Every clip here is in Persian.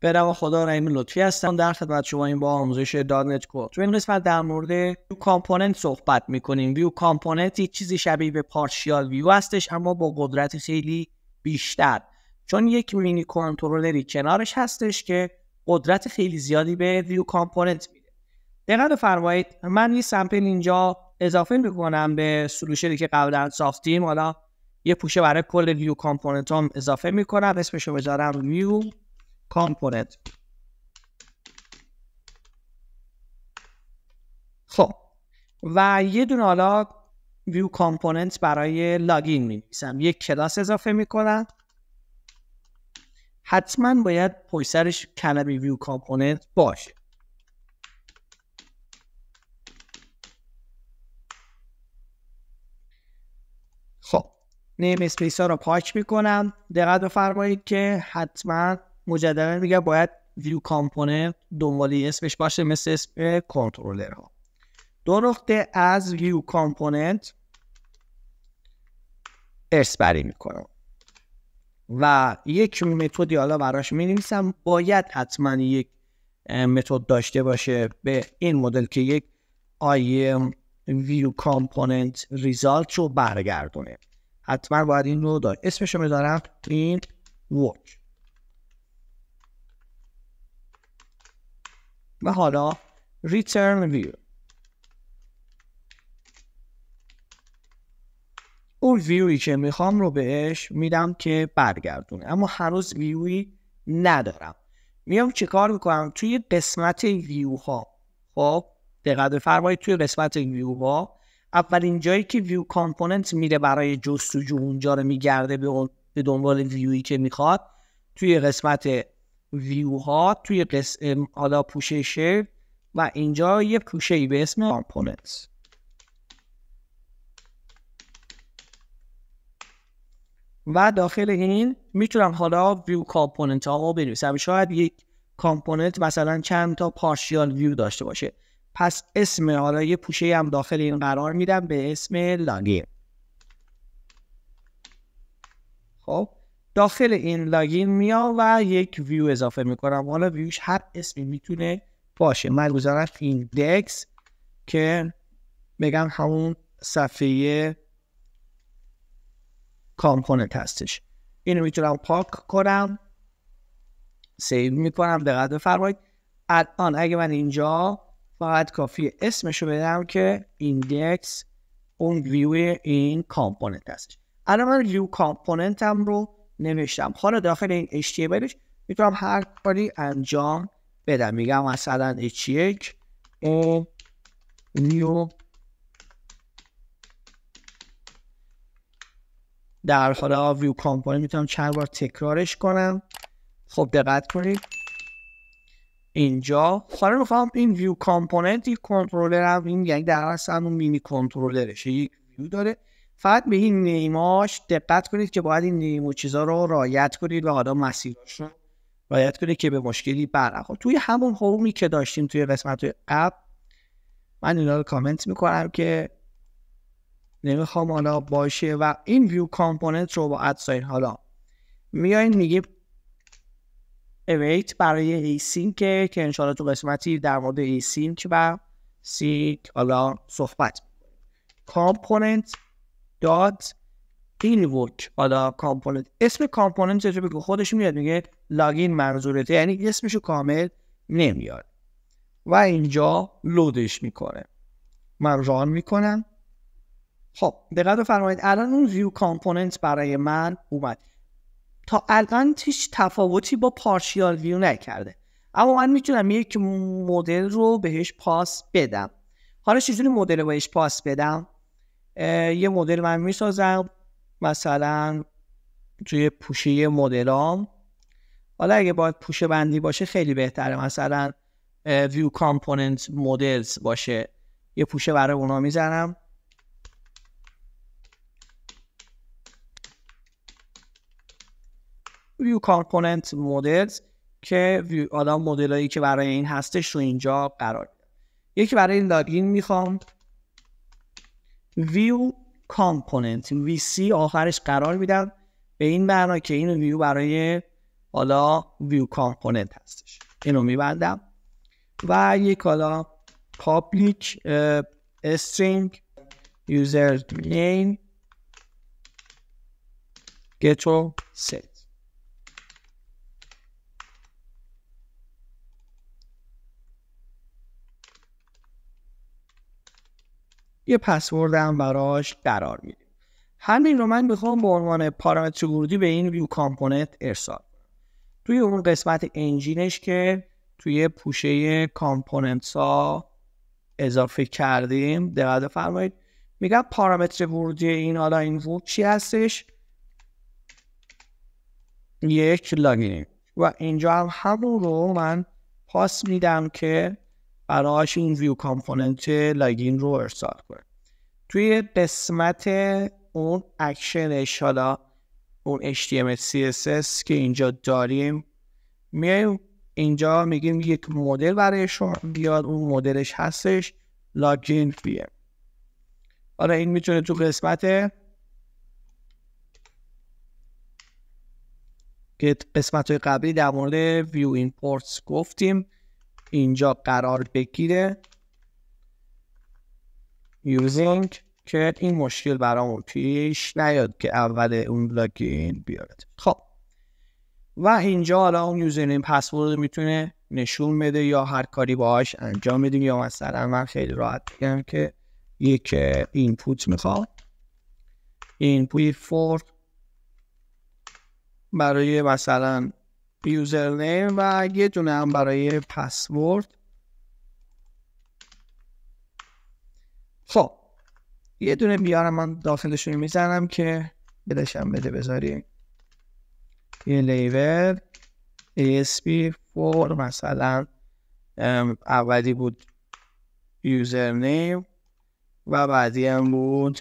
برم خدا رحیم لطفی هستم در خدمت شما این با آموزش نت کور تو این قسمت در مورد ویو کامپوننت صحبت میکنیم ویو کامپوننت چیزی شبیه به پارشیال ویو هستش اما با قدرت خیلی بیشتر چون یک مینی کنترلری کنارش هستش که قدرت خیلی زیادی به ویو کامپوننت میده دقت فرمایید من یه سمپل اینجا اضافه میکنم به سلوشنی که قبلا ساختیم حالا یه پوشه برای کل ویو کامپوننت هم اضافه میکنم اسمش رو بذارم ویو کامپوننت خب و یه دونه حالا ویو کامپوننت برای لاگین می یک کلاس اضافه میکنم حتما باید پویسرش کلمه ویو کامپوننت باشه خب نیم اسپیس ها رو پاک میکنم کنم دقت بفرمایید که حتما مجددا میگه باید ویو کامپوننت دنبالی اسمش باشه مثل اسم کنترلر ها دو نقطه از ویو کامپوننت ارس میکنم و یک متدی حالا براش می نویسم باید حتما یک متد داشته باشه به این مدل که یک ام ویو کامپوننت ریزالت رو برگردونه حتما باید این رو داشت اسمش رو میذارم این ورک و حالا return view اون ویوی که میخوام رو بهش میدم که برگردونه اما روز ویوی ندارم میام چه کار میکنم توی قسمت ویو ها خب دقت بفرمایید توی قسمت ویو ها اولین جایی که ویو کامپوننت میره برای جستجو اونجا رو میگرده به دنبال ویوی که میخواد توی قسمت ویو ها توی قسم حالا پوششه و اینجا یه پوشه ای به اسم کامپوننت و داخل این میتونم حالا ویو کامپوننت ها رو بنویسم شاید یک کامپوننت مثلا چند تا پارشیال ویو داشته باشه پس اسم حالا یه پوشه هم داخل این قرار میدم به اسم لاگین خب داخل این لاگین میام و یک ویو اضافه میکنم حالا ویوش هر اسمی میتونه باشه من گذارم ایندکس که بگم همون صفحه کامپوننت هستش اینو میتونم پاک کنم سیو میکنم دقت بفرمایید الان اگه من اینجا فقط کافی اسمشو بدم که ایندکس اون ویو این کامپوننت هستش الان من ویو کامپوننتم رو نوشتم حالا داخل این HTMLش میتونم هر کاری انجام بدم میگم مثلا h1 نیو در حالا ویو کامپانی میتونم چند بار تکرارش کنم خب دقت کنید اینجا حالا میخوام این ویو کامپوننت یک کنترلر هم این یعنی در اصل همون مینی کنترلرشه یک ویو داره فقط به این نیماش دقت کنید که باید این نیمو چیزا رو رایت کنید و حالا مسیرش رو رعایت کنید که به مشکلی برخورد توی همون می که داشتیم توی قسمت اپ من اینا رو کامنت میکنم که نمیخوام حالا باشه و این ویو کامپوننت رو با ادساین حالا میایین میگیم await برای async که انشاءالله تو قسمتی در مورد که و سیک حالا صحبت کامپوننت دات و حالا کامپوننت اسم کامپوننت چه بگو خودش میاد میگه لاگین منظورته یعنی اسمشو کامل نمیاد و اینجا لودش میکنه من ران میکنم خب دقت فرمایید الان اون ویو کامپوننت برای من اومد تا الان هیچ تفاوتی با پارشیال ویو نکرده اما من میتونم یک مدل رو بهش پاس بدم حالا چجوری مدل رو بهش پاس بدم یه مدل من میسازم مثلا توی پوشه مدلام حالا اگه باید پوشه بندی باشه خیلی بهتره مثلا view component models باشه یه پوشه برای اونا میزنم view component models که آدم مدلایی که برای این هستش رو اینجا قرار یکی برای لاگین میخوام ویو کامپوننت وی سی آخرش قرار میدن به این معنا که این ویو برای حالا ویو کامپوننت هستش اینو میبندم و یک حالا پابلیک استرینگ یوزر نیم گتو س یه پسورد هم براش قرار میدیم همین رو من میخوام به عنوان پارامتر ورودی به این ویو کامپوننت ارسال توی اون قسمت انجینش که توی پوشه کامپوننت ها اضافه کردیم دقت فرمایید میگم پارامتر ورودی این حالا این چی هستش یک لاگین و اینجا هم همون رو من پاس میدم که براش این ویو کامپوننت لاگین رو ارسال کنه توی قسمت اون اکشن حالا اون HTML CSS که اینجا داریم میایم اینجا میگیم یک مدل برای شما بیاد اون مدلش هستش لاگین بیه حالا این میتونه تو قسمت که قسمت های قبلی در مورد ویو ایمپورتس گفتیم اینجا قرار بگیره یوزینگ که این مشکل برامون پیش نیاد که اول اون لاگین بیاد خب و اینجا حالا اون یوزرنیم پسورد میتونه نشون بده یا هر کاری باهاش انجام میدیم یا مثلا من خیلی راحت میگم که یک اینپوت میخوام اینپوت فور برای مثلا یوزر نیم و یه دونه هم برای پسورد خب یه دونه بیارم من داخلش رو میزنم که بدشم بده بذاریم یه لیور ASP 4 مثلا اولی بود یوزر نیم و بعدی هم بود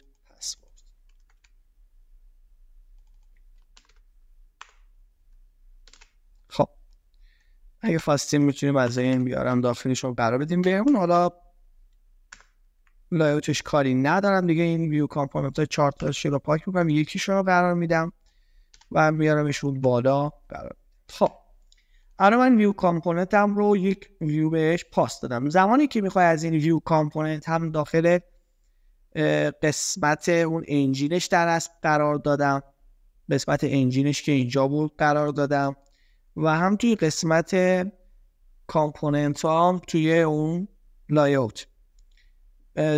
اگه خواستیم میتونیم از این بیارم داخلش رو قرار بدیم به اون حالا لایوتش کاری ندارم دیگه این ویو کامپوننت تا چهار تاش رو پاک میکنم یکیش رو قرار میدم و میارمش اون بالا قرار خب الان من ویو هم رو یک ویو بهش پاس دادم زمانی که میخوای از این ویو کامپوننت هم داخل قسمت اون انجینش در قرار دادم قسمت انجینش که اینجا بود قرار دادم و هم توی قسمت کامپوننت ها توی اون لایوت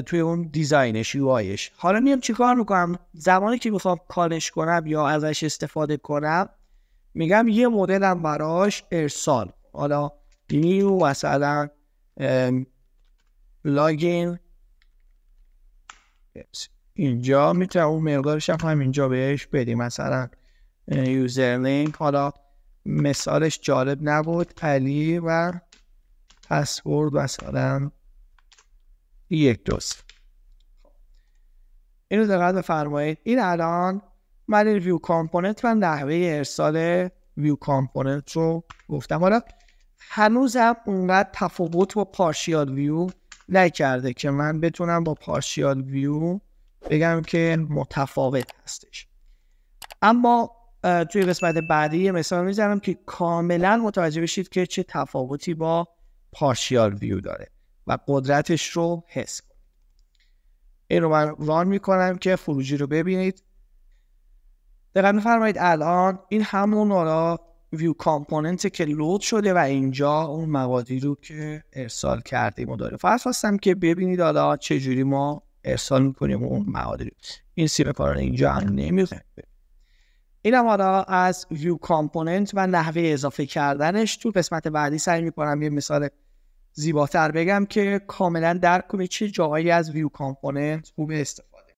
توی اون دیزاینش یو آیش حالا میام چیکار میکنم زمانی که میخوام کالش کنم یا ازش استفاده کنم میگم یه مدلم براش ارسال حالا نیو یعنی مثلا لاگین اینجا میتونم اون مقدارش هم اینجا بهش بدیم مثلا یوزر حالا مثالش جالب نبود علی و پسورد مثلا یک دوست اینو دقت بفرمایید این الان من این ویو کامپوننت و نحوه ارسال ویو کامپوننت رو گفتم حالا هنوزم اونقدر تفاوت با پارشیال ویو نکرده که من بتونم با پارشیال ویو بگم که متفاوت هستش اما توی قسمت بعدی مثال میزنم که کاملا متوجه بشید که چه تفاوتی با پارشیال ویو داره و قدرتش رو حس کنید این رو من ران میکنم که فروجی رو ببینید دقیقا میفرمایید الان این همون را ویو کامپوننت که لود شده و اینجا اون موادی رو که ارسال کردیم و داره فرض خواستم که ببینید حالا چجوری ما ارسال میکنیم اون موادی رو این سیمه کاران اینجا هم این حالا از ویو کامپوننت و نحوه اضافه کردنش تو قسمت بعدی سعی میکنم یه مثال زیباتر بگم که کاملا درک کنید چه جایی از ویو کامپوننت خوب است